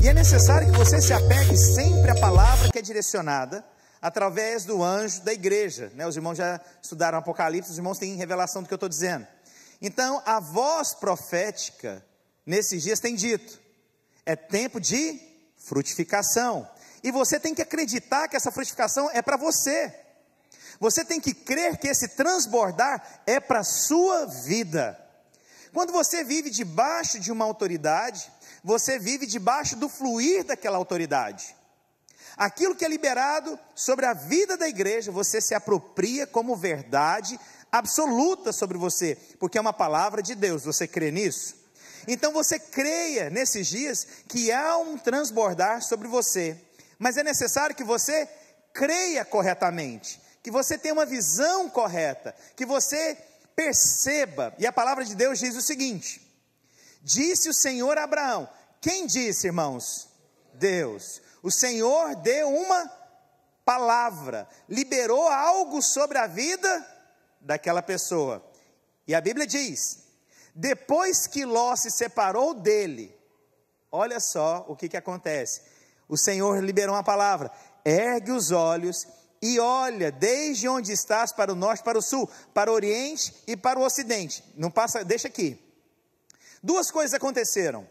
E é necessário que você se apegue sempre à palavra que é direcionada através do anjo da igreja. Né? Os irmãos já estudaram Apocalipse, os irmãos têm revelação do que eu estou dizendo. Então, a voz profética nesses dias tem dito: é tempo de frutificação. E você tem que acreditar que essa frutificação é para você. Você tem que crer que esse transbordar é para a sua vida. Quando você vive debaixo de uma autoridade, você vive debaixo do fluir daquela autoridade. Aquilo que é liberado sobre a vida da igreja, você se apropria como verdade absoluta sobre você, porque é uma palavra de Deus. Você crê nisso? Então você creia nesses dias que há um transbordar sobre você, mas é necessário que você creia corretamente, que você tenha uma visão correta, que você perceba. E a palavra de Deus diz o seguinte: Disse o Senhor a Abraão: Quem disse, irmãos? Deus. O Senhor deu uma palavra, liberou algo sobre a vida daquela pessoa. E a Bíblia diz: depois que Ló se separou dele, olha só o que, que acontece. O Senhor liberou uma palavra: ergue os olhos e olha desde onde estás para o norte, para o sul, para o oriente e para o ocidente. Não passa, deixa aqui duas coisas aconteceram.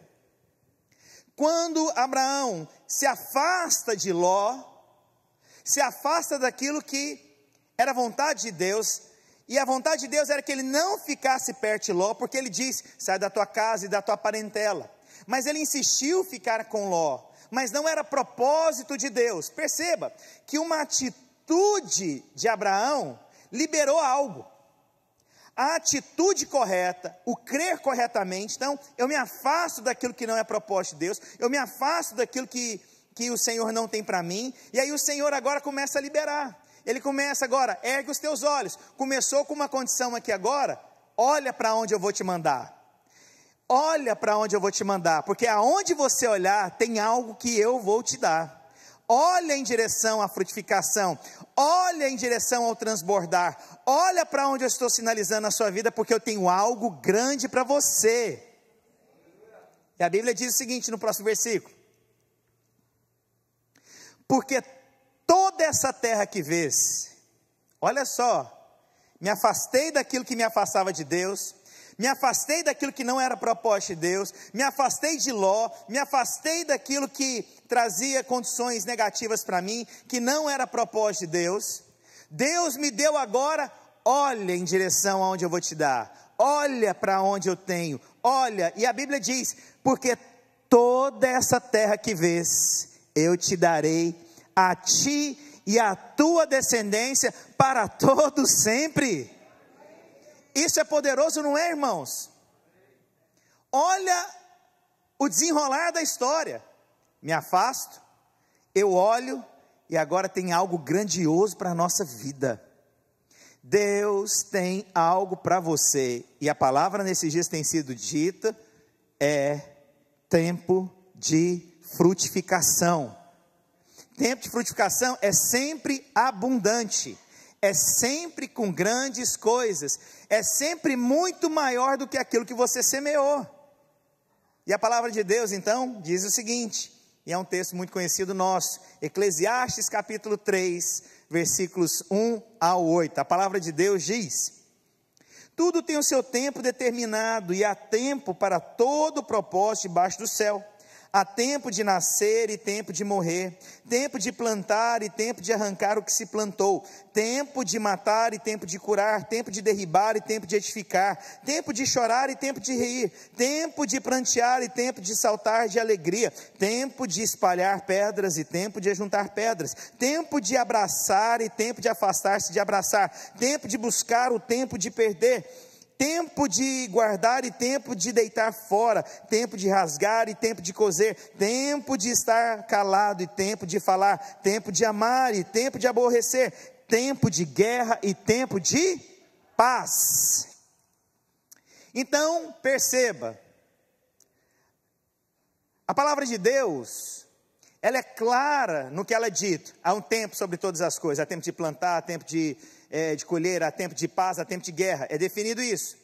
Quando Abraão se afasta de Ló, se afasta daquilo que era vontade de Deus, e a vontade de Deus era que ele não ficasse perto de Ló, porque ele disse: sai da tua casa e da tua parentela. Mas ele insistiu ficar com Ló, mas não era propósito de Deus. Perceba que uma atitude de Abraão liberou algo a atitude correta, o crer corretamente. Então, eu me afasto daquilo que não é proposta de Deus, eu me afasto daquilo que, que o Senhor não tem para mim, e aí o Senhor agora começa a liberar. Ele começa agora, ergue os teus olhos. Começou com uma condição aqui agora, olha para onde eu vou te mandar. Olha para onde eu vou te mandar, porque aonde você olhar tem algo que eu vou te dar olha em direção à frutificação, olha em direção ao transbordar, olha para onde eu estou sinalizando a sua vida, porque eu tenho algo grande para você. E a Bíblia diz o seguinte no próximo versículo: Porque toda essa terra que vês, olha só, me afastei daquilo que me afastava de Deus, me afastei daquilo que não era proposta de Deus, me afastei de Ló, me afastei daquilo que trazia condições negativas para mim, que não era proposta de Deus. Deus me deu agora, olha em direção aonde eu vou te dar, olha para onde eu tenho, olha, e a Bíblia diz: porque toda essa terra que vês, eu te darei a ti e a tua descendência para todos sempre. Isso é poderoso, não é, irmãos? Olha o desenrolar da história. Me afasto, eu olho e agora tem algo grandioso para a nossa vida. Deus tem algo para você, e a palavra nesses dias tem sido dita: é tempo de frutificação. Tempo de frutificação é sempre abundante é sempre com grandes coisas, é sempre muito maior do que aquilo que você semeou. E a palavra de Deus, então, diz o seguinte, e é um texto muito conhecido nosso, Eclesiastes capítulo 3, versículos 1 ao 8. A palavra de Deus diz: Tudo tem o seu tempo determinado, e há tempo para todo o propósito debaixo do céu Há tempo de nascer e tempo de morrer, tempo de plantar e tempo de arrancar o que se plantou, tempo de matar e tempo de curar, tempo de derribar e tempo de edificar, tempo de chorar e tempo de rir, tempo de prantear e tempo de saltar de alegria, tempo de espalhar pedras e tempo de juntar pedras, tempo de abraçar e tempo de afastar-se de abraçar, tempo de buscar o tempo de perder tempo de guardar e tempo de deitar fora, tempo de rasgar e tempo de coser, tempo de estar calado e tempo de falar, tempo de amar e tempo de aborrecer, tempo de guerra e tempo de paz. Então, perceba, a palavra de Deus, ela é clara no que ela é dito. Há um tempo sobre todas as coisas, há tempo de plantar, há tempo de é, de colher há tempo de paz, há tempo de guerra. É definido isso.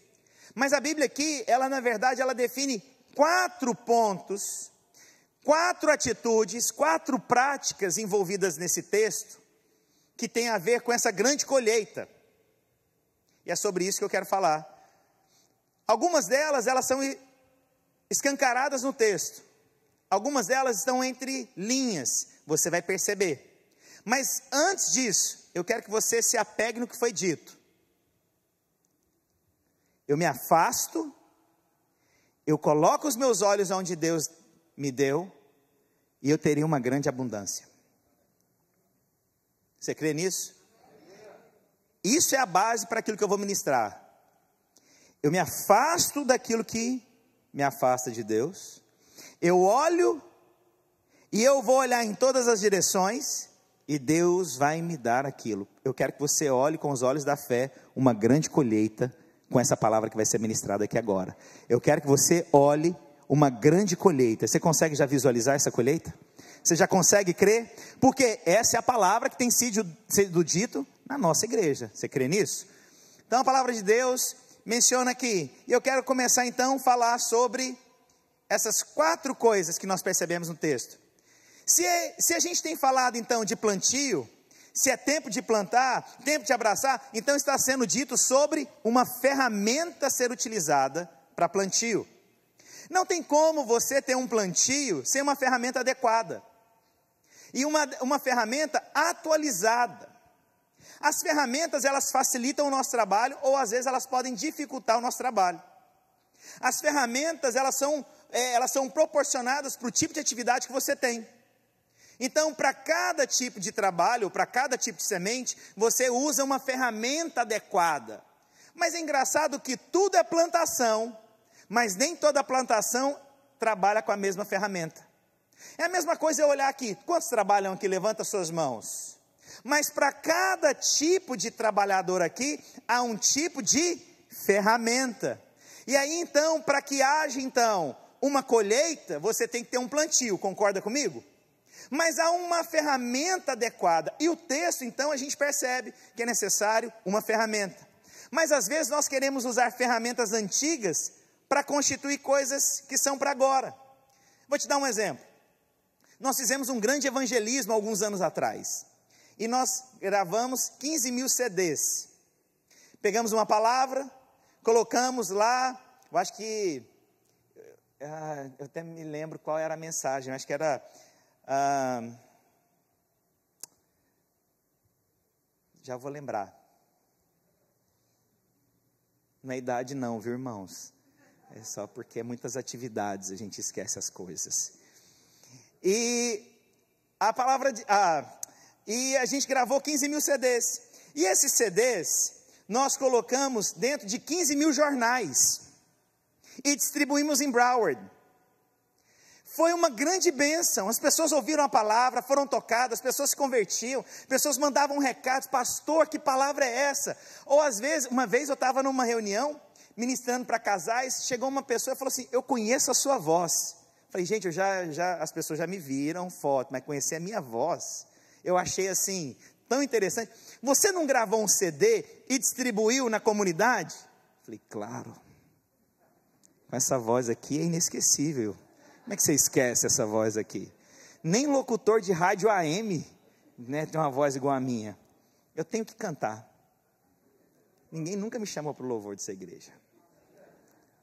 Mas a Bíblia aqui, ela na verdade, ela define quatro pontos, quatro atitudes, quatro práticas envolvidas nesse texto que tem a ver com essa grande colheita. E é sobre isso que eu quero falar. Algumas delas, elas são escancaradas no texto. Algumas delas estão entre linhas, você vai perceber. Mas antes disso, eu quero que você se apegue no que foi dito. Eu me afasto, eu coloco os meus olhos onde Deus me deu, e eu teria uma grande abundância. Você crê nisso? Isso é a base para aquilo que eu vou ministrar. Eu me afasto daquilo que me afasta de Deus. Eu olho e eu vou olhar em todas as direções e Deus vai me dar aquilo. Eu quero que você olhe com os olhos da fé uma grande colheita com essa palavra que vai ser ministrada aqui agora. Eu quero que você olhe uma grande colheita. Você consegue já visualizar essa colheita? Você já consegue crer? Porque essa é a palavra que tem sido, sido dito na nossa igreja. Você crê nisso? Então a palavra de Deus menciona aqui. E eu quero começar então a falar sobre essas quatro coisas que nós percebemos no texto. Se, se a gente tem falado então de plantio, se é tempo de plantar, tempo de abraçar, então está sendo dito sobre uma ferramenta a ser utilizada para plantio. Não tem como você ter um plantio sem uma ferramenta adequada e uma, uma ferramenta atualizada. As ferramentas elas facilitam o nosso trabalho ou às vezes elas podem dificultar o nosso trabalho. As ferramentas elas são, é, elas são proporcionadas para o tipo de atividade que você tem. Então, para cada tipo de trabalho, para cada tipo de semente, você usa uma ferramenta adequada. Mas é engraçado que tudo é plantação, mas nem toda plantação trabalha com a mesma ferramenta. É a mesma coisa eu olhar aqui, quantos trabalham aqui? Levanta suas mãos. Mas para cada tipo de trabalhador aqui, há um tipo de ferramenta. E aí então, para que haja então uma colheita, você tem que ter um plantio, concorda comigo? mas há uma ferramenta adequada. E o texto, então, a gente percebe que é necessário uma ferramenta. Mas às vezes nós queremos usar ferramentas antigas para constituir coisas que são para agora. Vou te dar um exemplo. Nós fizemos um grande evangelismo alguns anos atrás. E nós gravamos 15 mil CDs. Pegamos uma palavra, colocamos lá, eu acho que. Eh, ah, eu até me lembro qual era a mensagem, acho que era ah, já vou lembrar. na é idade, não, viu, irmãos? É só porque é muitas atividades a gente esquece as coisas. E a palavra. De, ah, e a gente gravou 15 mil CDs. E esses CDs nós colocamos dentro de 15 mil jornais e distribuímos em Broward foi uma grande bênção. As pessoas ouviram a palavra, foram tocadas, as pessoas se convertiam, pessoas mandavam recados, pastor, que palavra é essa? Ou às vezes, uma vez eu estava numa reunião, ministrando para casais, chegou uma pessoa e falou assim: Eu conheço a sua voz. Falei, gente, eu já, já, as pessoas já me viram foto, mas conhecer a minha voz. Eu achei assim, tão interessante. Você não gravou um CD e distribuiu na comunidade? Falei, claro. Com essa voz aqui é inesquecível. Como é que você esquece essa voz aqui? Nem locutor de rádio AM né, tem uma voz igual a minha. Eu tenho que cantar. Ninguém nunca me chamou para o louvor dessa igreja.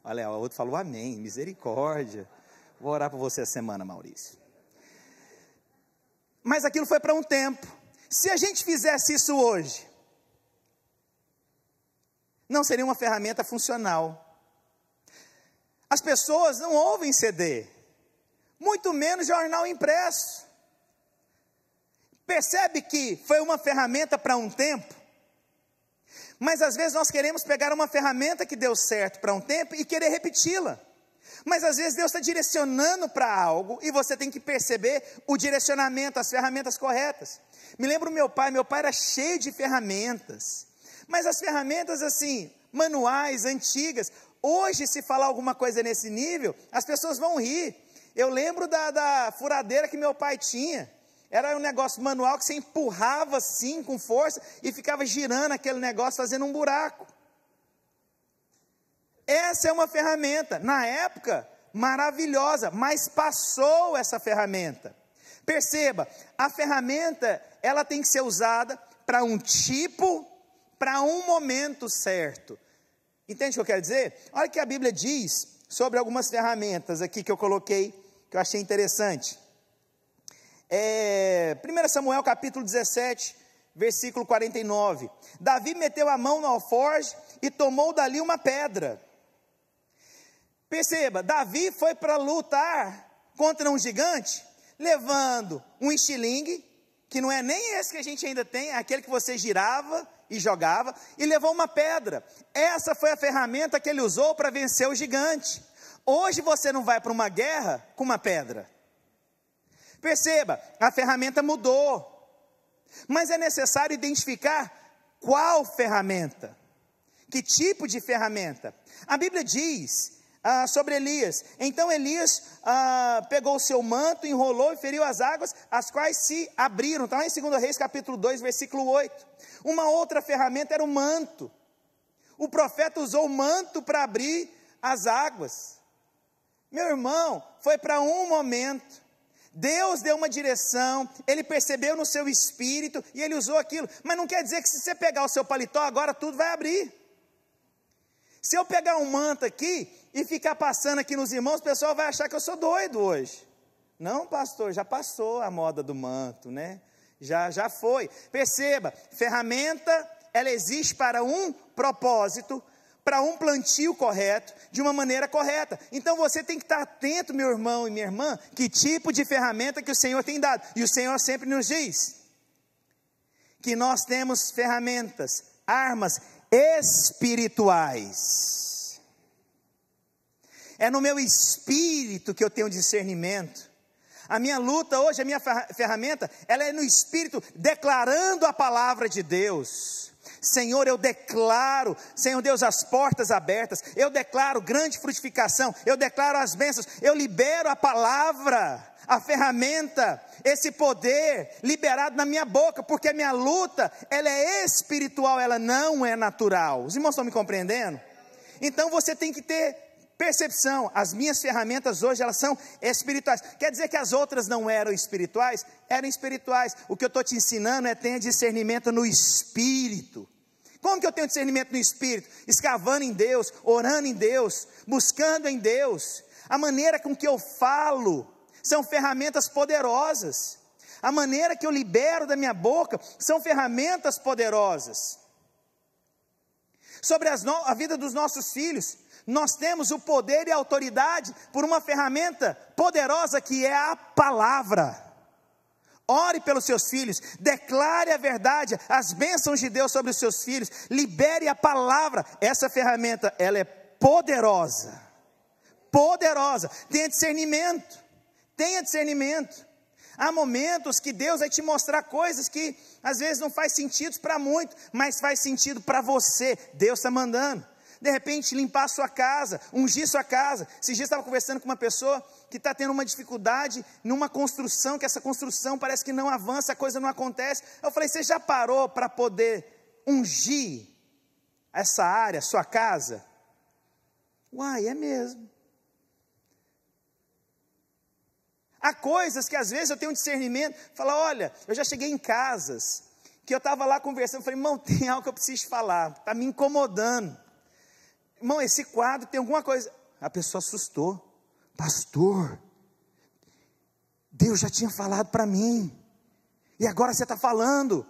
Olha, o outro falou amém, misericórdia. Vou orar por você a semana, Maurício. Mas aquilo foi para um tempo. Se a gente fizesse isso hoje, não seria uma ferramenta funcional. As pessoas não ouvem CD, muito menos jornal impresso. Percebe que foi uma ferramenta para um tempo, mas às vezes nós queremos pegar uma ferramenta que deu certo para um tempo e querer repeti-la. Mas às vezes Deus está direcionando para algo e você tem que perceber o direcionamento, as ferramentas corretas. Me lembro meu pai, meu pai era cheio de ferramentas, mas as ferramentas assim, manuais, antigas. Hoje, se falar alguma coisa nesse nível, as pessoas vão rir. Eu lembro da, da furadeira que meu pai tinha. Era um negócio manual que você empurrava assim com força e ficava girando aquele negócio, fazendo um buraco. Essa é uma ferramenta, na época, maravilhosa, mas passou essa ferramenta. Perceba, a ferramenta, ela tem que ser usada para um tipo, para um momento certo. Entende o que eu quero dizer? Olha o que a Bíblia diz sobre algumas ferramentas aqui que eu coloquei que eu achei interessante. É, 1 Samuel capítulo 17, versículo 49. Davi meteu a mão no alforge e tomou dali uma pedra. Perceba, Davi foi para lutar contra um gigante, levando um estilingue, que não é nem esse que a gente ainda tem, é aquele que você girava e jogava, e levou uma pedra. Essa foi a ferramenta que ele usou para vencer o gigante. Hoje você não vai para uma guerra com uma pedra. Perceba, a ferramenta mudou. Mas é necessário identificar qual ferramenta, que tipo de ferramenta. A Bíblia diz ah, sobre Elias: então Elias ah, pegou o seu manto, enrolou e feriu as águas, as quais se abriram. Está lá em 2 Reis, capítulo 2, versículo 8. Uma outra ferramenta era o manto. O profeta usou o manto para abrir as águas. Meu irmão, foi para um momento. Deus deu uma direção, ele percebeu no seu espírito e ele usou aquilo. Mas não quer dizer que se você pegar o seu paletó agora tudo vai abrir. Se eu pegar um manto aqui e ficar passando aqui nos irmãos, o pessoal vai achar que eu sou doido hoje. Não, pastor, já passou a moda do manto, né? Já já foi. Perceba, ferramenta ela existe para um propósito, para um plantio correto, de uma maneira correta. Então você tem que estar atento, meu irmão e minha irmã, que tipo de ferramenta que o Senhor tem dado. E o Senhor sempre nos diz que nós temos ferramentas, armas espirituais. É no meu espírito que eu tenho discernimento. A minha luta hoje, a minha ferramenta, ela é no espírito declarando a palavra de Deus Senhor, eu declaro, Senhor Deus, as portas abertas, eu declaro grande frutificação, eu declaro as bênçãos, eu libero a palavra, a ferramenta, esse poder liberado na minha boca, porque a minha luta, ela é espiritual, ela não é natural. Os irmãos estão me compreendendo? Então você tem que ter percepção. As minhas ferramentas hoje elas são espirituais. Quer dizer que as outras não eram espirituais? Eram espirituais. O que eu estou te ensinando é tenha discernimento no espírito. Como que eu tenho discernimento no espírito? Escavando em Deus, orando em Deus, buscando em Deus. A maneira com que eu falo são ferramentas poderosas. A maneira que eu libero da minha boca são ferramentas poderosas. Sobre no, a vida dos nossos filhos, nós temos o poder e a autoridade por uma ferramenta poderosa que é a palavra. Ore pelos seus filhos, declare a verdade, as bênçãos de Deus sobre os seus filhos, libere a palavra. Essa ferramenta, ela é poderosa. Poderosa. Tenha discernimento. Tenha discernimento. Há momentos que Deus vai te mostrar coisas que às vezes não faz sentido para muito, mas faz sentido para você. Deus está mandando. De repente, limpar a sua casa, ungir sua casa. Esses dias estava conversando com uma pessoa que está tendo uma dificuldade numa construção, que essa construção parece que não avança, a coisa não acontece. Eu falei: você já parou para poder ungir essa área, sua casa? Uai, é mesmo. Há coisas que às vezes eu tenho um discernimento, falar, olha, eu já cheguei em casas que eu estava lá conversando, falei, irmão, tem algo que eu preciso falar, está me incomodando. Irmão, esse quadro tem alguma coisa. A pessoa assustou. Pastor, Deus já tinha falado para mim, e agora você está falando.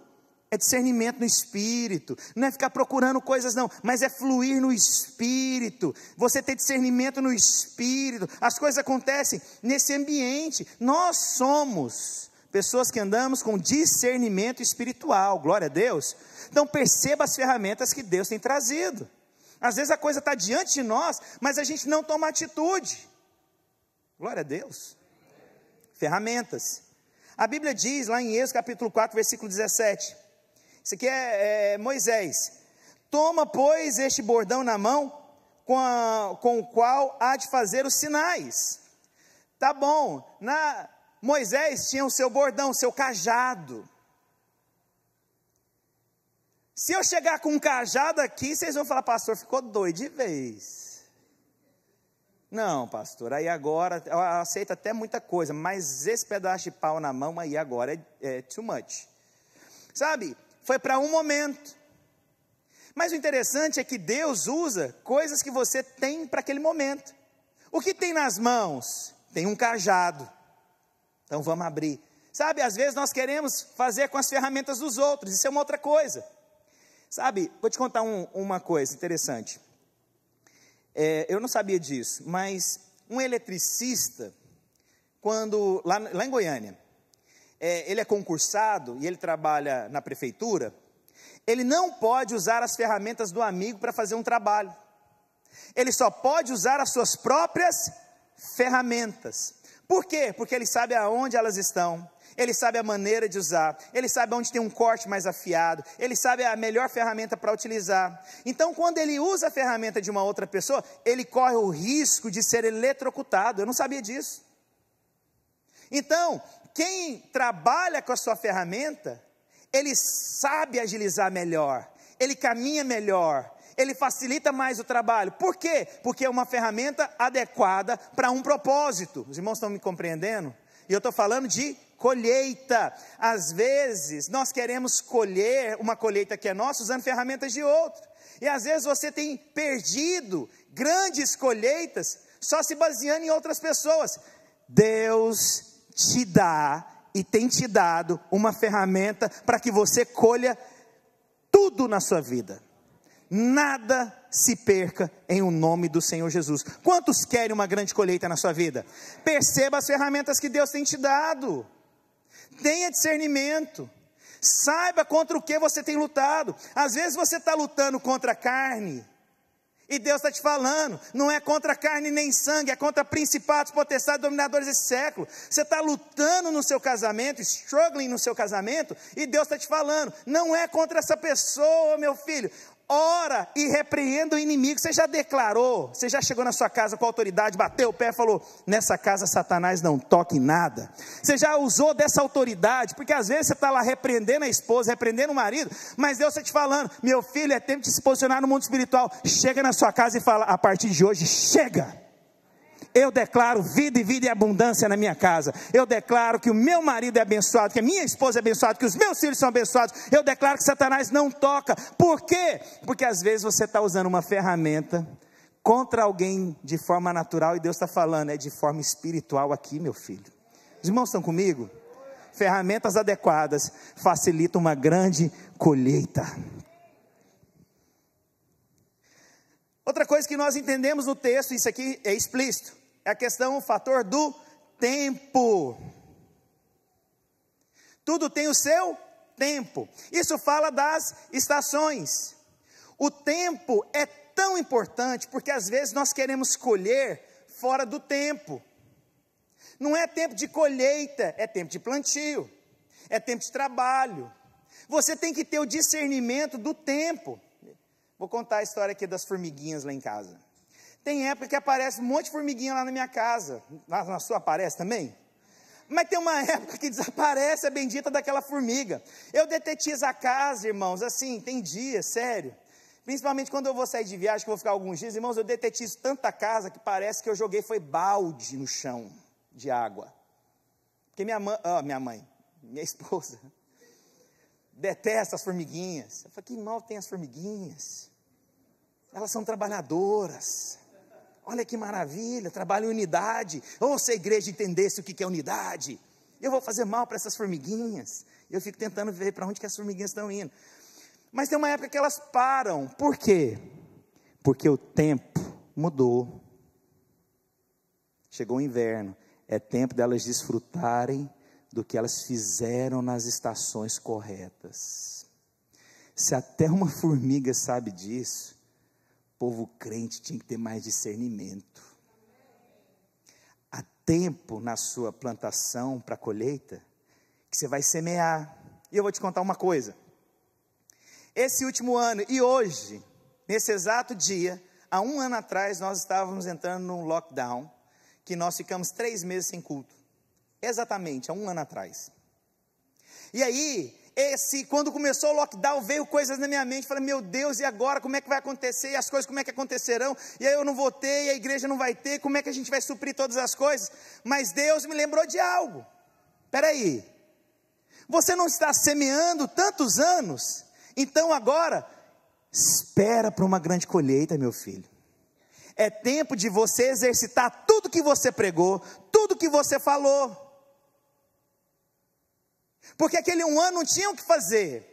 É discernimento no espírito, não é ficar procurando coisas, não, mas é fluir no espírito. Você ter discernimento no espírito, as coisas acontecem nesse ambiente. Nós somos pessoas que andamos com discernimento espiritual, glória a Deus. Então perceba as ferramentas que Deus tem trazido. Às vezes a coisa está diante de nós, mas a gente não toma atitude. Glória a Deus. Ferramentas. A Bíblia diz lá em Êxodo capítulo 4, versículo 17. Isso aqui é, é Moisés. Toma, pois, este bordão na mão, com, a, com o qual há de fazer os sinais. Tá bom. Na, Moisés tinha o seu bordão, o seu cajado. Se eu chegar com um cajado aqui, vocês vão falar, pastor, ficou doido de vez. Não, pastor, aí agora, aceita até muita coisa, mas esse pedaço de pau na mão aí agora é, é too much. Sabe, foi para um momento. Mas o interessante é que Deus usa coisas que você tem para aquele momento. O que tem nas mãos? Tem um cajado. Então vamos abrir. Sabe, às vezes nós queremos fazer com as ferramentas dos outros, isso é uma outra coisa. Sabe, vou te contar um, uma coisa interessante. É, eu não sabia disso, mas um eletricista, quando lá, lá em Goiânia, é, ele é concursado e ele trabalha na prefeitura, ele não pode usar as ferramentas do amigo para fazer um trabalho. Ele só pode usar as suas próprias ferramentas. Por quê? Porque ele sabe aonde elas estão. Ele sabe a maneira de usar, ele sabe onde tem um corte mais afiado, ele sabe a melhor ferramenta para utilizar. Então, quando ele usa a ferramenta de uma outra pessoa, ele corre o risco de ser eletrocutado. Eu não sabia disso. Então, quem trabalha com a sua ferramenta, ele sabe agilizar melhor, ele caminha melhor, ele facilita mais o trabalho. Por quê? Porque é uma ferramenta adequada para um propósito. Os irmãos estão me compreendendo? E eu estou falando de colheita. Às vezes, nós queremos colher uma colheita que é nossa usando ferramentas de outro. E às vezes você tem perdido grandes colheitas só se baseando em outras pessoas. Deus te dá e tem te dado uma ferramenta para que você colha tudo na sua vida nada se perca em o nome do Senhor Jesus. Quantos querem uma grande colheita na sua vida? Perceba as ferramentas que Deus tem te dado. Tenha discernimento. Saiba contra o que você tem lutado. Às vezes você está lutando contra a carne. E Deus está te falando, não é contra carne nem sangue, é contra principados, potestades, dominadores desse século. Você está lutando no seu casamento, struggling no seu casamento, e Deus está te falando, não é contra essa pessoa, meu filho ora e repreenda o inimigo. Você já declarou, você já chegou na sua casa com autoridade, bateu o pé e falou: Nessa casa Satanás não toca em nada. Você já usou dessa autoridade, porque às vezes você está lá repreendendo a esposa, repreendendo o marido, mas Deus está te falando: Meu filho, é tempo de se posicionar no mundo espiritual. Chega na sua casa e fala: A partir de hoje, chega. Eu declaro vida e vida e abundância na minha casa. Eu declaro que o meu marido é abençoado, que a minha esposa é abençoada, que os meus filhos são abençoados. Eu declaro que Satanás não toca. Por quê? Porque às vezes você está usando uma ferramenta contra alguém de forma natural e Deus está falando, é de forma espiritual aqui, meu filho. Os irmãos estão comigo? Ferramentas adequadas facilitam uma grande colheita. Outra coisa que nós entendemos no texto, isso aqui é explícito é a questão, o fator do tempo. Tudo tem o seu tempo. Isso fala das estações. O tempo é tão importante porque às vezes nós queremos colher fora do tempo. Não é tempo de colheita, é tempo de plantio, é tempo de trabalho. Você tem que ter o discernimento do tempo. Vou contar a história aqui das formiguinhas lá em casa. Tem época que aparece um monte de formiguinha lá na minha casa. Na, na sua aparece também? Mas tem uma época que desaparece a bendita daquela formiga. Eu detetizo a casa, irmãos, assim, tem dia, sério. Principalmente quando eu vou sair de viagem, que vou ficar alguns dias, irmãos, eu detetizo tanta casa que parece que eu joguei foi balde no chão de água. Porque minha mãe, minha mãe, minha esposa, detesta as formiguinhas. Eu falei, que mal tem as formiguinhas? Elas são trabalhadoras. Olha que maravilha, trabalho em unidade. Ou se a igreja entendesse o que é unidade, eu vou fazer mal para essas formiguinhas. Eu fico tentando ver para onde que as formiguinhas estão indo. Mas tem uma época que elas param. Por quê? Porque o tempo mudou. Chegou o inverno. É tempo delas desfrutarem do que elas fizeram nas estações corretas. Se até uma formiga sabe disso, povo crente tinha que ter mais discernimento. Há tempo na sua plantação para colheita que você vai semear. E eu vou te contar uma coisa. Esse último ano e hoje, nesse exato dia, há um ano atrás, nós estávamos entrando num lockdown que nós ficamos três meses sem culto. Exatamente, há um ano atrás. E aí, esse, quando começou o lockdown, veio coisas na minha mente, falei, meu Deus, e agora, como é que vai acontecer, e as coisas como é que acontecerão, e aí eu não vou ter, e a igreja não vai ter, como é que a gente vai suprir todas as coisas, mas Deus me lembrou de algo, peraí, você não está semeando tantos anos, então agora, espera para uma grande colheita meu filho, é tempo de você exercitar tudo que você pregou, tudo que você falou, porque aquele um ano não tinha o que fazer,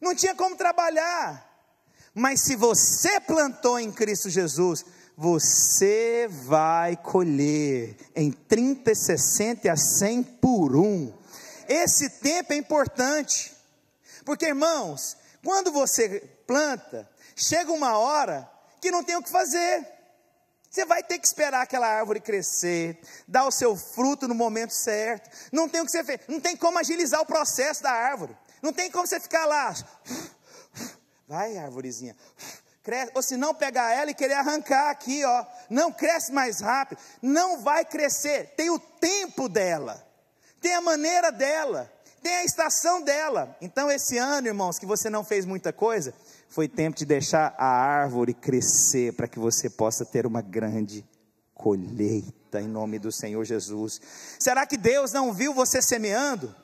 não tinha como trabalhar. Mas se você plantou em Cristo Jesus, você vai colher em 30, 60 a 100 por um. Esse tempo é importante, porque irmãos, quando você planta, chega uma hora que não tem o que fazer. Você vai ter que esperar aquela árvore crescer, dar o seu fruto no momento certo. Não tem o que você fazer, não tem como agilizar o processo da árvore. Não tem como você ficar lá. Vai, árvorezinha. Cresce, ou se não pegar ela e querer arrancar aqui, ó. Não cresce mais rápido. Não vai crescer. Tem o tempo dela. Tem a maneira dela. Tem a estação dela. Então esse ano, irmãos, que você não fez muita coisa, foi tempo de deixar a árvore crescer para que você possa ter uma grande colheita em nome do Senhor Jesus. Será que Deus não viu você semeando?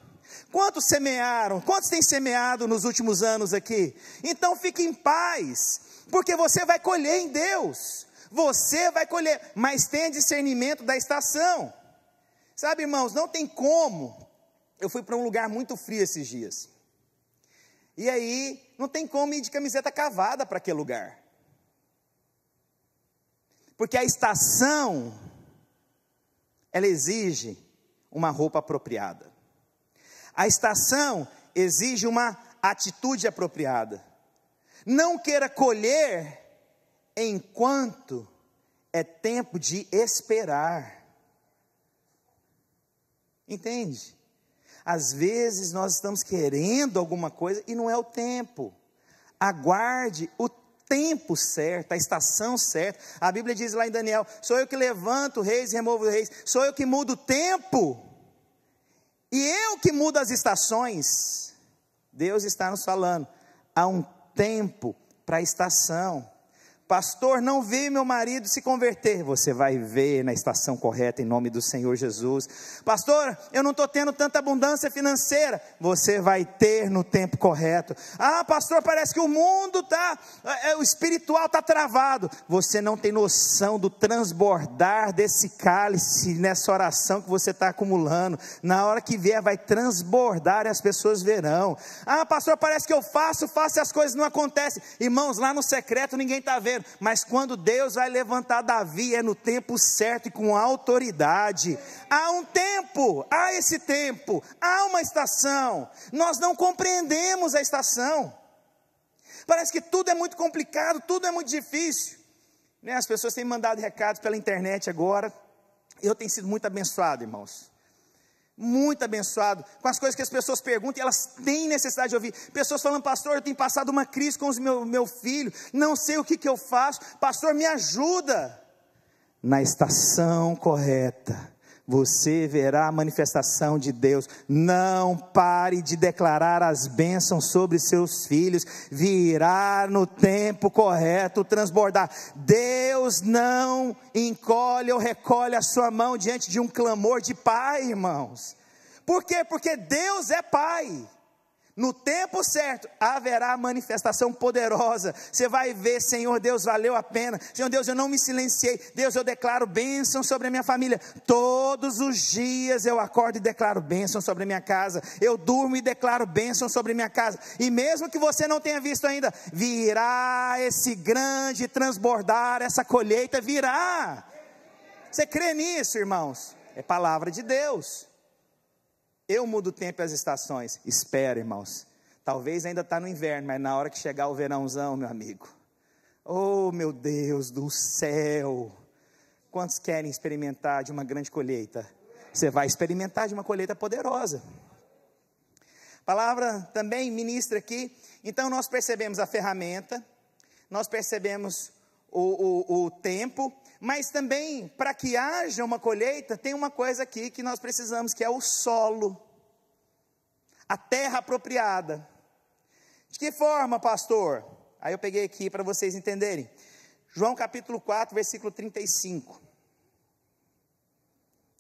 Quantos semearam? Quantos têm semeado nos últimos anos aqui? Então fique em paz, porque você vai colher em Deus. Você vai colher, mas tenha discernimento da estação. Sabe, irmãos, não tem como. Eu fui para um lugar muito frio esses dias. E aí não tem como ir de camiseta cavada para aquele lugar. Porque a estação ela exige uma roupa apropriada. A estação exige uma atitude apropriada. Não queira colher enquanto é tempo de esperar. Entende? Às vezes nós estamos querendo alguma coisa e não é o tempo. Aguarde o tempo certo, a estação certa. A Bíblia diz lá em Daniel: sou eu que levanto reis e removo reis, sou eu que mudo o tempo. E eu que mudo as estações. Deus está nos falando. Há um tempo para a estação. Pastor, não vi meu marido se converter. Você vai ver na estação correta, em nome do Senhor Jesus. Pastor, eu não estou tendo tanta abundância financeira. Você vai ter no tempo correto. Ah, pastor, parece que o mundo está, é, é, o espiritual está travado. Você não tem noção do transbordar desse cálice nessa oração que você está acumulando. Na hora que vier, vai transbordar e as pessoas verão. Ah, pastor, parece que eu faço, faço e as coisas não acontecem. Irmãos, lá no secreto ninguém está vendo mas quando Deus vai levantar Davi é no tempo certo e com autoridade. Há um tempo, há esse tempo, há uma estação. Nós não compreendemos a estação. Parece que tudo é muito complicado, tudo é muito difícil. Né? As pessoas têm mandado recados pela internet agora. Eu tenho sido muito abençoado, irmãos muito abençoado, com as coisas que as pessoas perguntam e elas têm necessidade de ouvir. Pessoas falando, pastor, eu tenho passado uma crise com o meu, meu filho, não sei o que, que eu faço, pastor, me ajuda. Na estação correta, você verá a manifestação de Deus. Não pare de declarar as bênçãos sobre seus filhos, virá no tempo correto transbordar. Deus não encolhe ou recolhe a sua mão diante de um clamor de pai, irmãos. Por quê? Porque Deus é pai. No tempo certo haverá manifestação poderosa. Você vai ver, Senhor Deus, valeu a pena. Senhor Deus, eu não me silenciei. Deus, eu declaro bênção sobre a minha família. Todos os dias eu acordo e declaro bênção sobre a minha casa. Eu durmo e declaro bênção sobre a minha casa. E mesmo que você não tenha visto ainda, virá esse grande transbordar, essa colheita virá. Você crê nisso, irmãos? É palavra de Deus. Eu mudo o tempo e as estações. Espera, irmãos. Talvez ainda está no inverno, mas na hora que chegar o verãozão, meu amigo. Oh, meu Deus do céu! Quantos querem experimentar de uma grande colheita? Você vai experimentar de uma colheita poderosa. palavra também ministra aqui. Então, nós percebemos a ferramenta, nós percebemos o, o, o tempo, mas também, para que haja uma colheita, tem uma coisa aqui que nós precisamos, que é o solo, a terra apropriada. De que forma, pastor? Aí eu peguei aqui para vocês entenderem. João capítulo 4, versículo 35.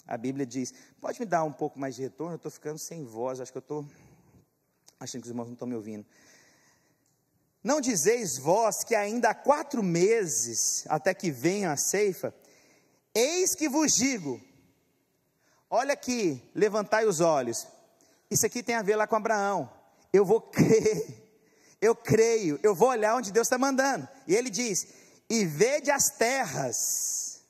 A Bíblia diz: Pode me dar um pouco mais de retorno? Eu estou ficando sem voz, acho que eu estou. Achando que os irmãos não estão me ouvindo. Não dizeis vós que ainda há quatro meses até que venha a ceifa? Eis que vos digo: olha aqui, levantai os olhos. Isso aqui tem a ver lá com Abraão. Eu vou crer, eu creio, eu vou olhar onde Deus está mandando. E ele diz: e vede as terras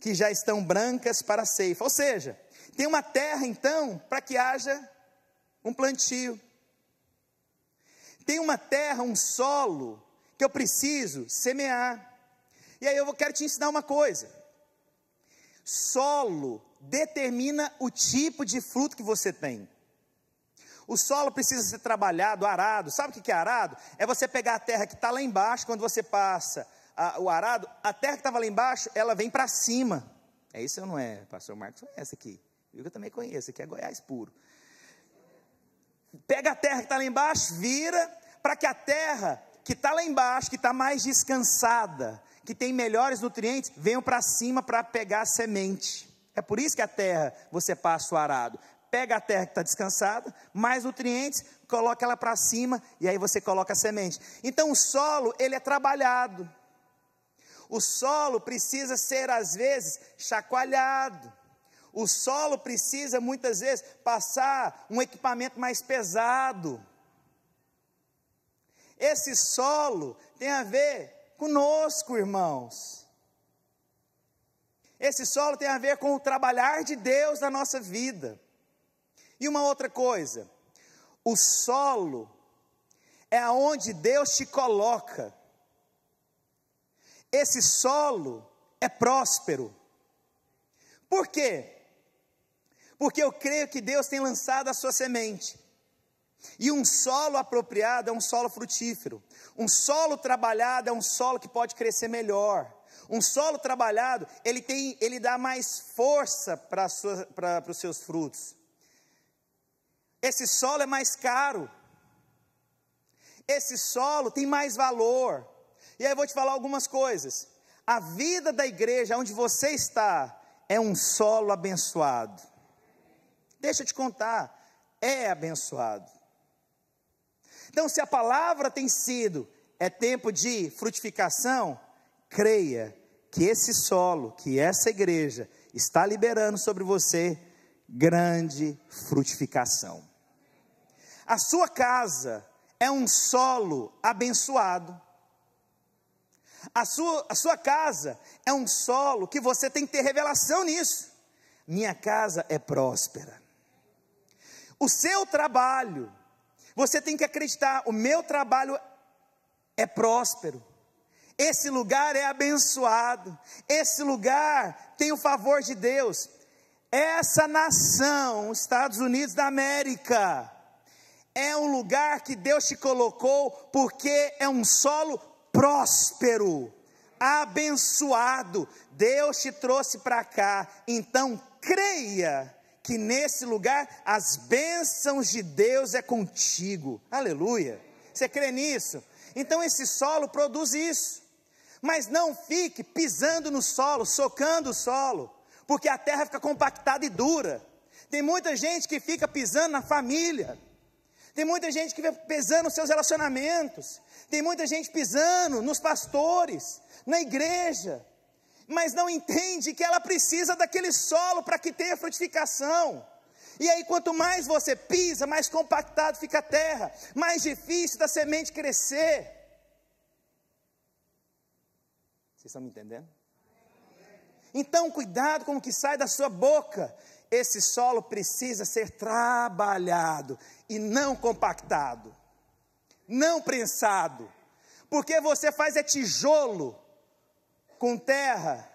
que já estão brancas para a ceifa. Ou seja, tem uma terra então para que haja um plantio. Tem uma terra, um solo que eu preciso semear. E aí eu quero te ensinar uma coisa. Solo determina o tipo de fruto que você tem. O solo precisa ser trabalhado, arado. Sabe o que é arado? É você pegar a terra que está lá embaixo, quando você passa a, o arado, a terra que estava lá embaixo, ela vem para cima. É isso ou não é, pastor Marcos? É essa aqui. Eu também conheço, aqui é Goiás puro pega a terra que está lá embaixo, vira para que a terra que está lá embaixo, que está mais descansada, que tem melhores nutrientes, venham para cima para pegar a semente. É por isso que a terra você passa o arado. Pega a terra que está descansada, mais nutrientes, coloca ela para cima e aí você coloca a semente. Então o solo ele é trabalhado. O solo precisa ser às vezes chacoalhado o solo precisa muitas vezes passar um equipamento mais pesado. Esse solo tem a ver conosco, irmãos. Esse solo tem a ver com o trabalhar de Deus na nossa vida. E uma outra coisa, o solo é aonde Deus te coloca. Esse solo é próspero. Por quê? porque eu creio que Deus tem lançado a sua semente. E um solo apropriado é um solo frutífero. Um solo trabalhado é um solo que pode crescer melhor. Um solo trabalhado, ele tem, ele dá mais força para os seus frutos. Esse solo é mais caro. Esse solo tem mais valor. E aí eu vou te falar algumas coisas. A vida da igreja onde você está é um solo abençoado. Deixa eu te contar, é abençoado. Então, se a palavra tem sido, é tempo de frutificação, creia que esse solo, que essa igreja está liberando sobre você grande frutificação. A sua casa é um solo abençoado. A sua, a sua casa é um solo que você tem que ter revelação nisso. Minha casa é próspera o seu trabalho. Você tem que acreditar: o meu trabalho é próspero. Esse lugar é abençoado. Esse lugar tem o favor de Deus. Essa nação, Estados Unidos da América, é um lugar que Deus te colocou porque é um solo próspero, abençoado. Deus te trouxe para cá. Então creia que nesse lugar as bênçãos de Deus é contigo. Aleluia. Você crê nisso? Então esse solo produz isso. Mas não fique pisando no solo, socando o solo, porque a terra fica compactada e dura. Tem muita gente que fica pisando na família. Tem muita gente que fica pisando nos seus relacionamentos. Tem muita gente pisando nos pastores, na igreja mas não entende que ela precisa daquele solo para que tenha frutificação. E aí, quanto mais você pisa, mais compactado fica a terra, mais difícil da semente crescer. Vocês estão me entendendo? Então, cuidado com o que sai da sua boca. Esse solo precisa ser trabalhado e não compactado, não prensado, porque você faz é tijolo com terra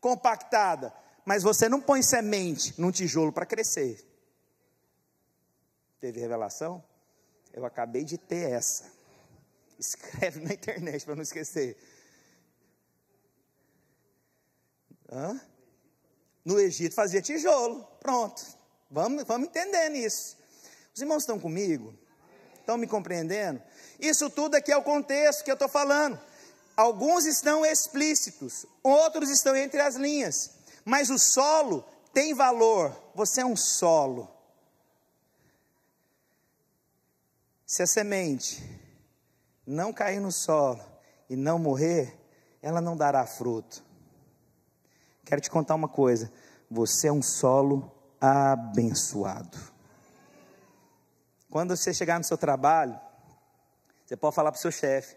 compactada, mas você não põe semente num tijolo para crescer. Teve revelação? Eu acabei de ter essa. Escreve na internet para não esquecer. Hã? No Egito fazia tijolo. Pronto. Vamos, vamos entendendo isso. Os irmãos estão comigo? Estão me compreendendo? Isso tudo aqui é o contexto que eu estou falando. Alguns estão explícitos, outros estão entre as linhas. Mas o solo tem valor. Você é um solo. Se a semente não cair no solo e não morrer, ela não dará fruto. Quero te contar uma coisa: você é um solo abençoado. Quando você chegar no seu trabalho, você pode falar para o seu chefe: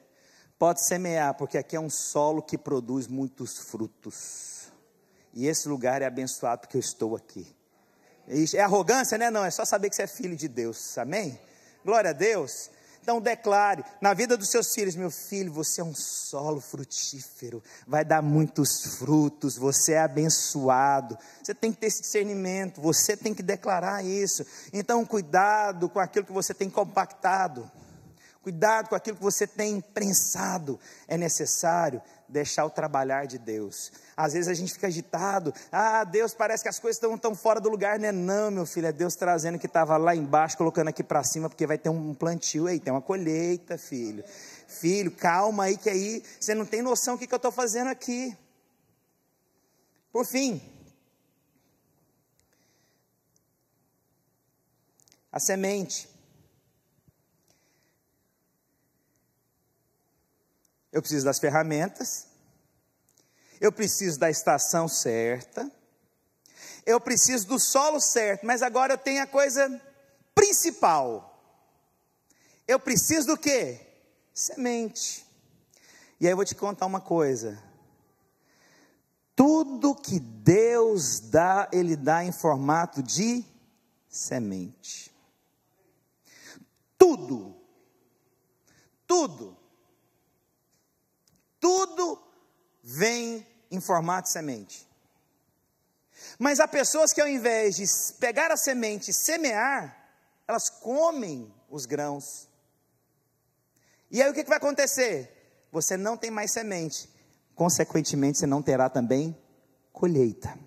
Pode semear, porque aqui é um solo que produz muitos frutos. E esse lugar é abençoado porque eu estou aqui. É arrogância, né? Não, é só saber que você é filho de Deus. Amém? Glória a Deus. Então declare na vida dos seus filhos: meu filho, você é um solo frutífero, vai dar muitos frutos, você é abençoado. Você tem que ter esse discernimento, você tem que declarar isso. Então, cuidado com aquilo que você tem compactado. Cuidado com aquilo que você tem prensado. É necessário deixar o trabalhar de Deus. Às vezes a gente fica agitado. Ah, Deus, parece que as coisas estão tão fora do lugar. Não é não, meu filho. É Deus trazendo o que estava lá embaixo, colocando aqui para cima, porque vai ter um plantio aí, tem uma colheita, filho. Filho, calma aí, que aí você não tem noção do que, que eu estou fazendo aqui. Por fim, a semente eu preciso das ferramentas, eu preciso da estação certa, eu preciso do solo certo, mas agora eu tenho a coisa principal. Eu preciso do que? Semente. E aí eu vou te contar uma coisa. Tudo que Deus dá, Ele dá em formato de semente. Tudo. Tudo tudo vem em formato semente. Mas há pessoas que ao invés de pegar a semente e semear, elas comem os grãos. E aí o que vai acontecer? Você não tem mais semente, consequentemente, você não terá também colheita.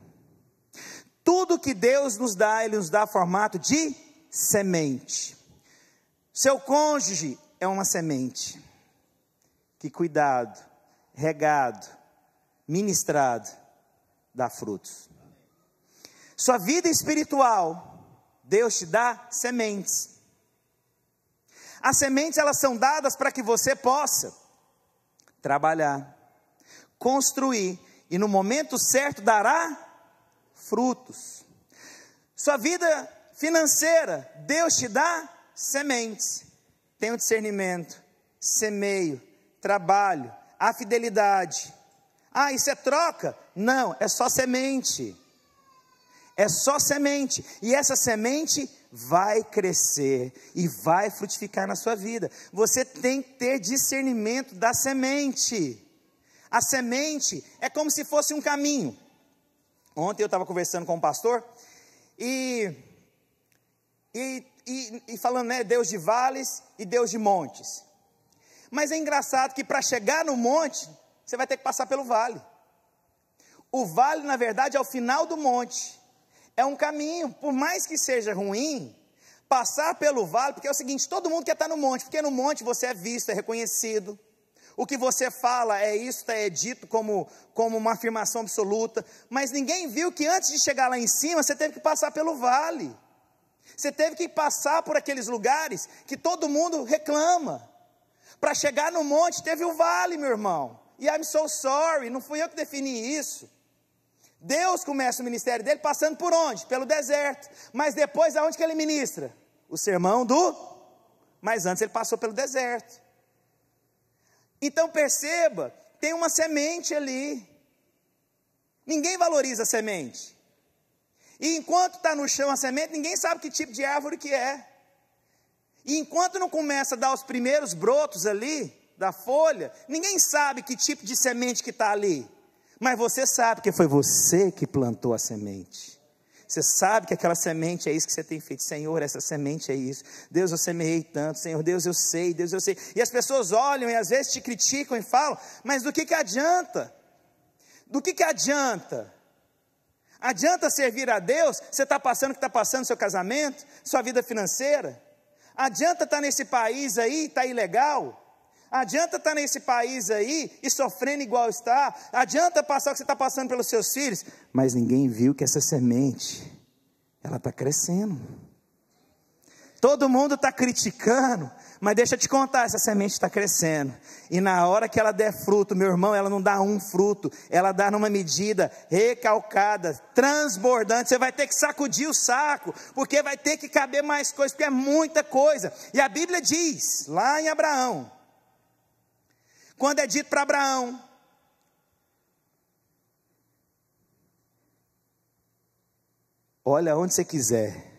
Tudo que Deus nos dá, Ele nos dá formato de semente. Seu cônjuge é uma semente. Que cuidado regado, ministrado, dá frutos. Sua vida espiritual, Deus te dá sementes. As sementes elas são dadas para que você possa trabalhar, construir e no momento certo dará frutos. Sua vida financeira, Deus te dá sementes. Tenho discernimento, semeio, trabalho, a fidelidade. Ah, isso é troca? Não, é só semente. É só semente. E essa semente vai crescer e vai frutificar na sua vida. Você tem que ter discernimento da semente. A semente é como se fosse um caminho. Ontem eu estava conversando com um pastor e, e, e, e falando, né, Deus de vales e Deus de montes. Mas é engraçado que para chegar no monte, você vai ter que passar pelo vale. O vale, na verdade, é o final do monte. É um caminho, por mais que seja ruim, passar pelo vale, porque é o seguinte: todo mundo quer estar no monte, porque no monte você é visto, é reconhecido. O que você fala é isso é dito como, como uma afirmação absoluta, mas ninguém viu que antes de chegar lá em cima, você teve que passar pelo vale. Você teve que passar por aqueles lugares que todo mundo reclama. Para chegar no monte teve o vale, meu irmão. E I'm so sorry, não fui eu que defini isso. Deus começa o ministério dele passando por onde? Pelo deserto. Mas depois aonde que ele ministra? O sermão do. Mas antes ele passou pelo deserto. Então perceba, tem uma semente ali. Ninguém valoriza a semente. E enquanto está no chão a semente, ninguém sabe que tipo de árvore que é. E enquanto não começa a dar os primeiros brotos ali da folha, ninguém sabe que tipo de semente que está ali. Mas você sabe que foi você que plantou a semente. Você sabe que aquela semente é isso que você tem feito. Senhor, essa semente é isso. Deus, eu semeei tanto. Senhor, Deus, eu sei. Deus, eu sei. E as pessoas olham e às vezes te criticam e falam, mas do que, que adianta? Do que, que adianta? Adianta servir a Deus? Você está passando o que está passando no seu casamento, sua vida financeira? Adianta estar tá nesse país aí, está ilegal? Adianta estar tá nesse país aí e sofrendo igual está? Adianta passar o que você está passando pelos seus filhos? Mas ninguém viu que essa semente, ela está crescendo. Todo mundo está criticando, mas deixa eu te contar, essa semente está crescendo. E na hora que ela der fruto, meu irmão, ela não dá um fruto, ela dá numa medida recalcada, transbordante. Você vai ter que sacudir o saco, porque vai ter que caber mais coisa, porque é muita coisa. E a Bíblia diz, lá em Abraão, quando é dito para Abraão, olha onde você quiser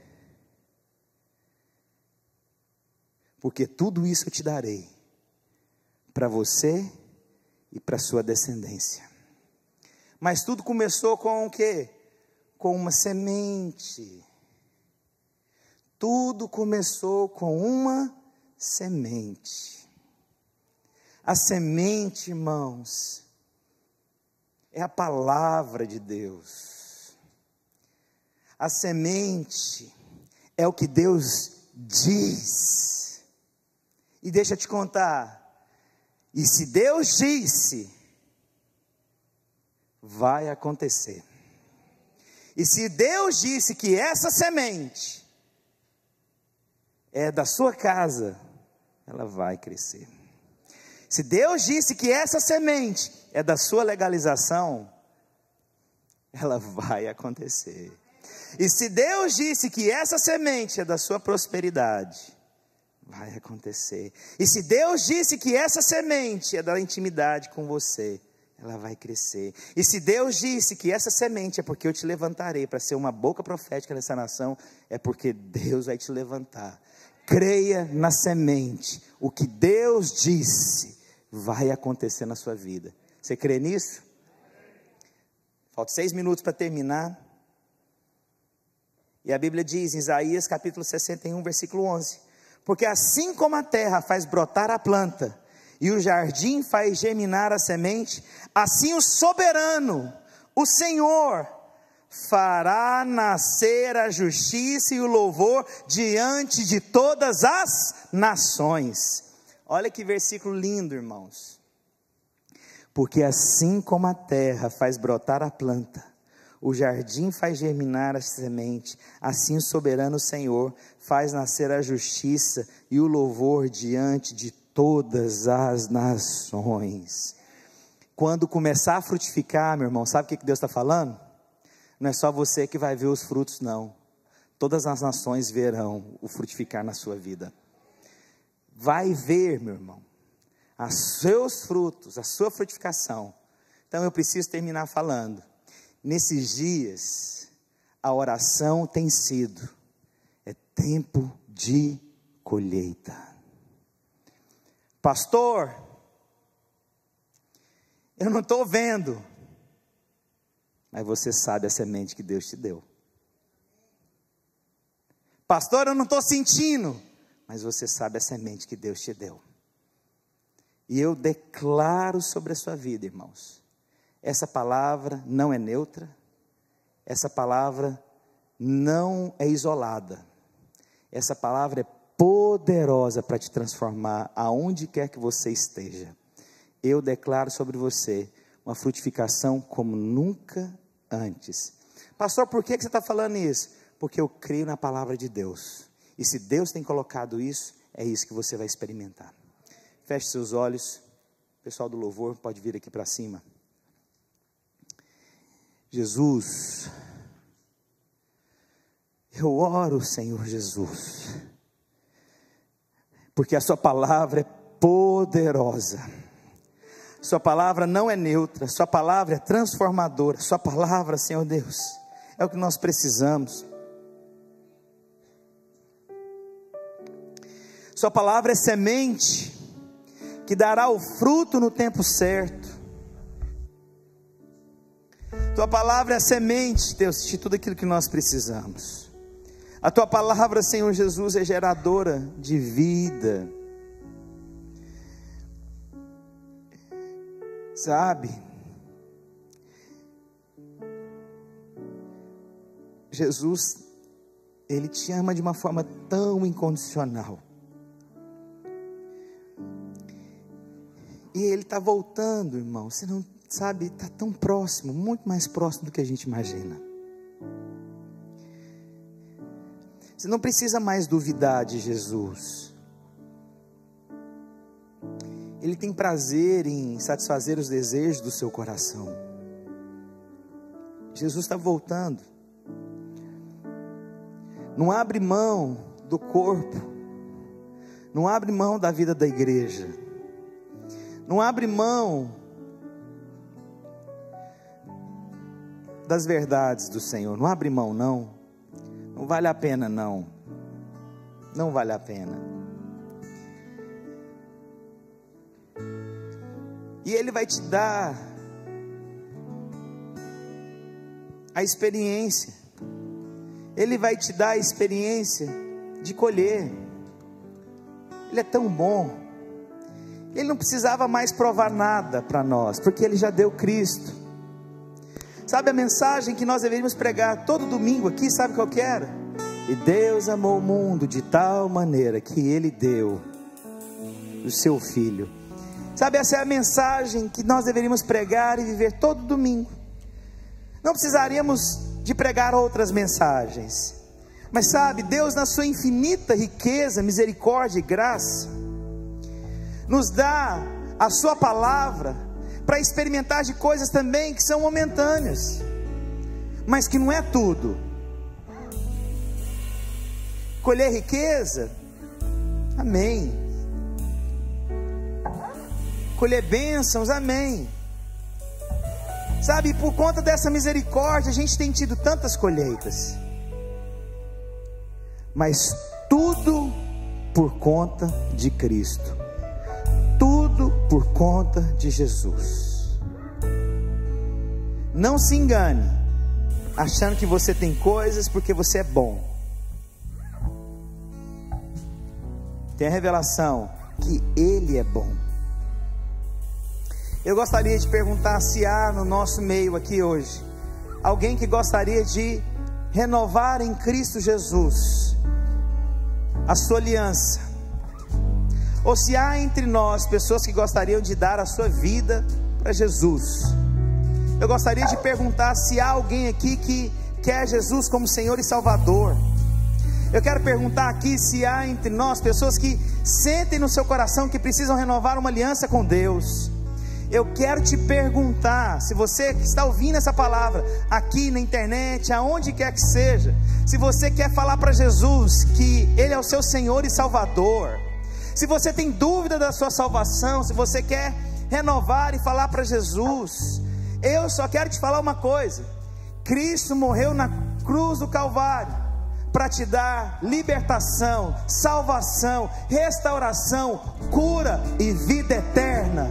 porque tudo isso eu te darei para você e para sua descendência. Mas tudo começou com o quê? Com uma semente. Tudo começou com uma semente. A semente, irmãos, é a palavra de Deus. A semente é o que Deus diz. E deixa eu te contar. E se Deus disse, vai acontecer. E se Deus disse que essa semente é da sua casa, ela vai crescer. Se Deus disse que essa semente é da sua legalização, ela vai acontecer. E se Deus disse que essa semente é da sua prosperidade, vai acontecer. E se Deus disse que essa semente é da intimidade com você, ela vai crescer. E se Deus disse que essa semente é porque eu te levantarei para ser uma boca profética nessa nação, é porque Deus vai te levantar. Creia na semente. O que Deus disse vai acontecer na sua vida. Você crê nisso? Faltam seis minutos para terminar. E a Bíblia diz, em Isaías capítulo 61, versículo 11: porque assim como a terra faz brotar a planta, e o jardim faz germinar a semente, assim o soberano, o Senhor, fará nascer a justiça e o louvor diante de todas as nações. Olha que versículo lindo, irmãos. Porque assim como a terra faz brotar a planta, o jardim faz germinar a semente, assim o soberano Senhor faz nascer a justiça e o louvor diante de todas as nações. Quando começar a frutificar, meu irmão, sabe o que Deus está falando? Não é só você que vai ver os frutos, não. Todas as nações verão o frutificar na sua vida. Vai ver, meu irmão, os seus frutos, a sua frutificação. Então eu preciso terminar falando. Nesses dias, a oração tem sido é tempo de colheita. Pastor, eu não estou vendo. Mas você sabe a semente que Deus te deu. Pastor, eu não estou sentindo. Mas você sabe a semente que Deus te deu. E eu declaro sobre a sua vida, irmãos. Essa palavra não é neutra. Essa palavra não é isolada. Essa palavra é poderosa para te transformar aonde quer que você esteja. Eu declaro sobre você uma frutificação como nunca antes. Pastor, por que, que você está falando isso? Porque eu creio na palavra de Deus. E se Deus tem colocado isso, é isso que você vai experimentar. Feche seus olhos. O pessoal do louvor pode vir aqui para cima. Jesus. Eu oro, Senhor Jesus, porque a Sua palavra é poderosa, Sua palavra não é neutra, Sua palavra é transformadora, Sua palavra, Senhor Deus, é o que nós precisamos. Sua palavra é semente que dará o fruto no tempo certo. Tua palavra é semente, Deus, de tudo aquilo que nós precisamos. A tua palavra, Senhor Jesus, é geradora de vida. Sabe? Jesus, Ele te ama de uma forma tão incondicional. E Ele está voltando, irmão. Você não sabe, está tão próximo, muito mais próximo do que a gente imagina. Você não precisa mais duvidar de Jesus. Ele tem prazer em satisfazer os desejos do seu coração. Jesus está voltando. Não abre mão do corpo. Não abre mão da vida da igreja. Não abre mão das verdades do Senhor. Não abre mão, não. Não vale a pena, não. Não vale a pena. E Ele vai te dar a experiência. Ele vai te dar a experiência de colher. Ele é tão bom. Ele não precisava mais provar nada para nós, porque ele já deu Cristo. Sabe a mensagem que nós deveríamos pregar todo domingo aqui? Sabe qual que era? E Deus amou o mundo de tal maneira que Ele deu o seu Filho. Sabe, essa é a mensagem que nós deveríamos pregar e viver todo domingo. Não precisaríamos de pregar outras mensagens. Mas sabe, Deus, na sua infinita riqueza, misericórdia e graça, nos dá a Sua palavra para experimentar de coisas também que são momentâneas, mas que não é tudo. Colher riqueza, amém. Colher bênçãos, amém. Sabe, por conta dessa misericórdia, a gente tem tido tantas colheitas, mas tudo por conta de Cristo por conta de Jesus. Não se engane, achando que você tem coisas porque você é bom. Tem a revelação que Ele é bom. Eu gostaria de perguntar se há no nosso meio aqui hoje alguém que gostaria de renovar em Cristo Jesus a sua aliança ou se há entre nós pessoas que gostariam de dar a sua vida para Jesus. Eu gostaria de perguntar se há alguém aqui que quer Jesus como Senhor e Salvador. Eu quero perguntar aqui se há entre nós pessoas que sentem no seu coração que precisam renovar uma aliança com Deus. Eu quero te perguntar, se você que está ouvindo essa palavra aqui na internet, aonde quer que seja, se você quer falar para Jesus que Ele é o seu Senhor e Salvador, se você tem dúvida da sua salvação, se você quer renovar e falar para Jesus, eu só quero te falar uma coisa: Cristo morreu na cruz do Calvário para te dar libertação, salvação, restauração, cura e vida eterna.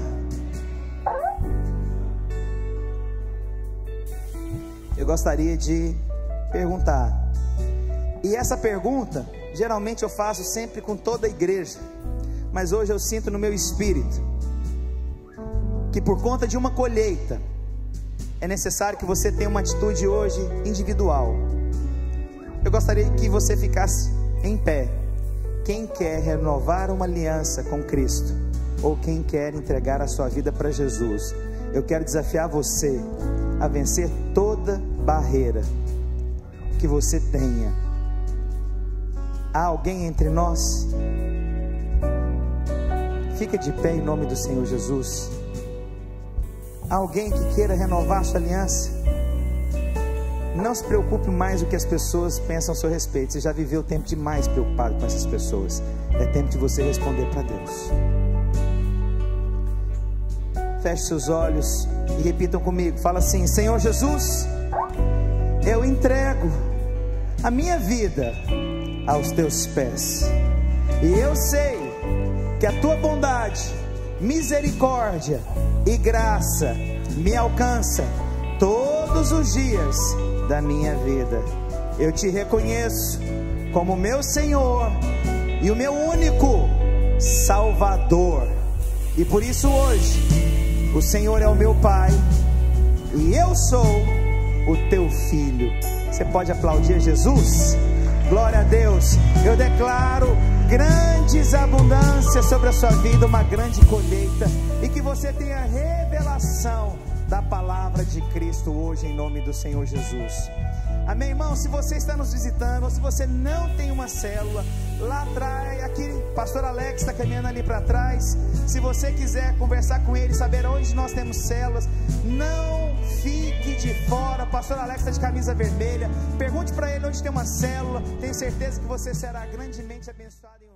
Eu gostaria de perguntar, e essa pergunta geralmente eu faço sempre com toda a igreja mas hoje eu sinto no meu espírito que por conta de uma colheita é necessário que você tenha uma atitude hoje individual. Eu gostaria que você ficasse em pé. Quem quer renovar uma aliança com Cristo ou quem quer entregar a sua vida para Jesus, eu quero desafiar você a vencer toda barreira que você tenha. Há alguém entre nós? Fica de pé em nome do Senhor Jesus. Alguém que queira renovar sua aliança, não se preocupe mais o que as pessoas pensam a seu respeito. Você já viveu tempo demais preocupado com essas pessoas. É tempo de você responder para Deus. Feche seus olhos e repitam comigo. Fala assim: Senhor Jesus, eu entrego a minha vida aos teus pés. E eu sei que a tua bondade, misericórdia e graça me alcança todos os dias da minha vida. Eu te reconheço como meu Senhor e o meu único Salvador. E por isso hoje, o Senhor é o meu Pai e eu sou o teu filho. Você pode aplaudir Jesus? Glória a Deus. Eu declaro grandes abundâncias sobre a sua vida, uma grande colheita, e que você tenha revelação da palavra de Cristo hoje, em nome do Senhor Jesus. Amém, irmão? Se você está nos visitando, ou se você não tem uma célula, lá atrás, aqui, pastor Alex está caminhando ali para trás. Se você quiser conversar com ele, saber onde nós temos células, não fique de fora. Pastor Alex está de camisa vermelha. Pergunte para ele onde tem uma célula. Tenho certeza que você será grandemente abençoado.